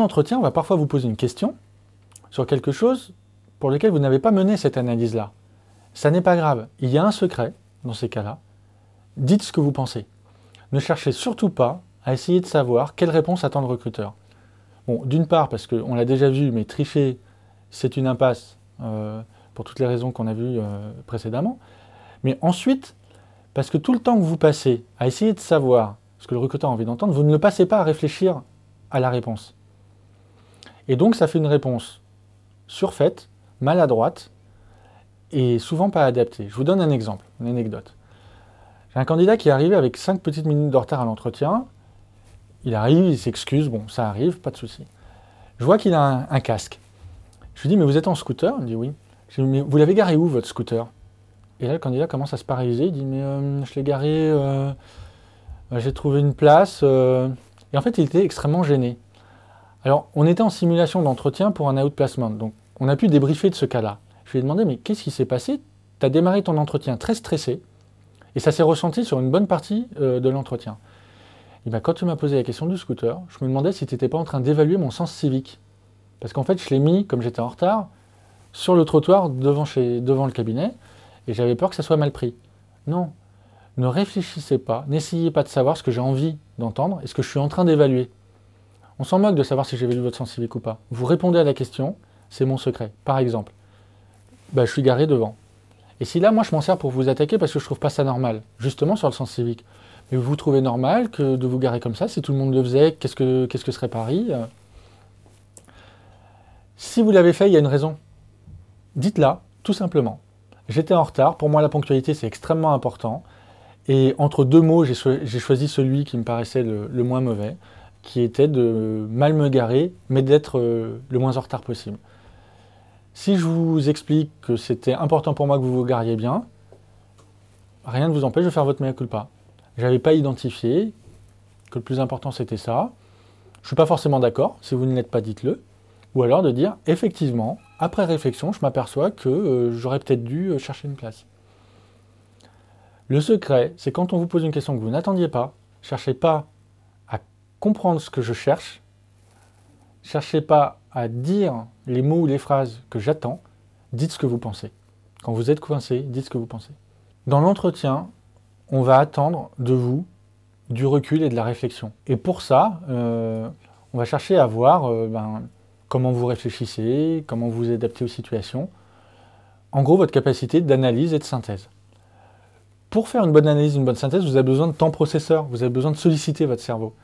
entretien, on va parfois vous poser une question sur quelque chose pour lequel vous n'avez pas mené cette analyse-là. Ça n'est pas grave, il y a un secret dans ces cas-là. Dites ce que vous pensez. Ne cherchez surtout pas à essayer de savoir quelle réponse attend le recruteur. Bon, d'une part, parce qu'on l'a déjà vu, mais tricher, c'est une impasse euh, pour toutes les raisons qu'on a vues euh, précédemment. Mais ensuite, parce que tout le temps que vous passez à essayer de savoir ce que le recruteur a envie d'entendre, vous ne le passez pas à réfléchir à la réponse. Et donc ça fait une réponse surfaite, maladroite et souvent pas adaptée. Je vous donne un exemple, une anecdote. J'ai un candidat qui est arrivé avec cinq petites minutes de retard à l'entretien. Il arrive, il s'excuse, bon, ça arrive, pas de souci. Je vois qu'il a un, casque. Je lui dis, mais vous êtes en scooter Il dit oui. Je lui dis, mais vous l'avez garé où votre scooter Et là, le candidat commence à se paralyser. Il dit, mais euh, je l'ai garé, euh, euh, j'ai trouvé une place. Et en fait, il était extrêmement gêné. Alors, on était en simulation d'entretien pour un outplacement, donc on a pu débriefer de ce cas-là. Je lui ai demandé, mais qu'est-ce qui s'est passé Tu as démarré ton entretien très stressé, et ça s'est ressenti sur une bonne partie euh, de l'entretien. Et ben, quand tu m'as posé la question du scooter, je me demandais si tu n'étais pas en train d'évaluer mon sens civique. Parce qu'en fait, je l'ai mis, comme j'étais en retard, sur le trottoir devant, chez, devant le cabinet, et j'avais peur que ça soit mal pris. Non, ne réfléchissez pas, n'essayez pas de savoir ce que j'ai envie d'entendre et ce que je suis en train d'évaluer. On s'en moque de savoir si j'ai vu votre sens civique ou pas. Vous répondez à la question, c'est mon secret. Par exemple, bah, je suis garé devant. Et si là, moi, je m'en sers pour vous attaquer parce que je trouve pas ça normal, justement sur le sens civique. Mais vous trouvez normal que de vous garer comme ça, si tout le monde le faisait, qu'est-ce que, ce serait Paris euh? Si vous l'avez fait, il y a une raison. Dites-la, tout simplement. J'étais en retard, pour moi la ponctualité c'est extrêmement important. Et entre deux mots, j'ai, choisi celui qui me paraissait le moins mauvais qui était de mal me garer, mais d'être euh, le moins en retard possible. Si je vous explique que c'était important pour moi que vous vous gariez bien, rien ne vous empêche de faire votre mea culpa. Je n'avais pas identifié que le plus important c'était ça. Je ne suis pas forcément d'accord, si vous ne l'êtes pas, dites-le. Ou alors de dire, effectivement, après réflexion, je m'aperçois que euh, j'aurais peut-être dû euh, chercher une place. Le secret, c'est quand on vous pose une question que vous n'attendiez pas, cherchez pas comprendre ce que je cherche. Cherchez pas à dire les mots ou les phrases que j'attends. Dites ce que vous pensez. Quand vous êtes coincé, dites ce que vous pensez. Dans l'entretien, on va attendre de vous du recul et de la réflexion. Et pour ça, euh, on va chercher à voir euh, ben, comment vous réfléchissez, comment vous adaptez aux situations. En gros, votre capacité d'analyse et de synthèse. Pour faire une bonne analyse, une bonne synthèse, vous avez besoin de temps processeur, vous avez besoin de solliciter votre cerveau.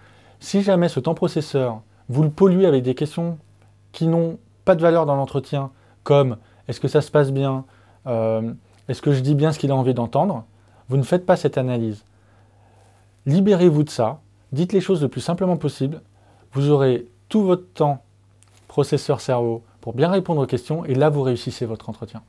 Si jamais ce temps processeur, vous le polluez avec des questions qui n'ont pas de valeur dans l'entretien, comme est-ce que ça se passe bien, euh, est-ce que je dis bien ce qu'il a envie d'entendre, vous ne faites pas cette analyse. Libérez-vous de ça, dites les choses le plus simplement possible, vous aurez tout votre temps processeur cerveau pour bien répondre aux questions et là vous réussissez votre entretien.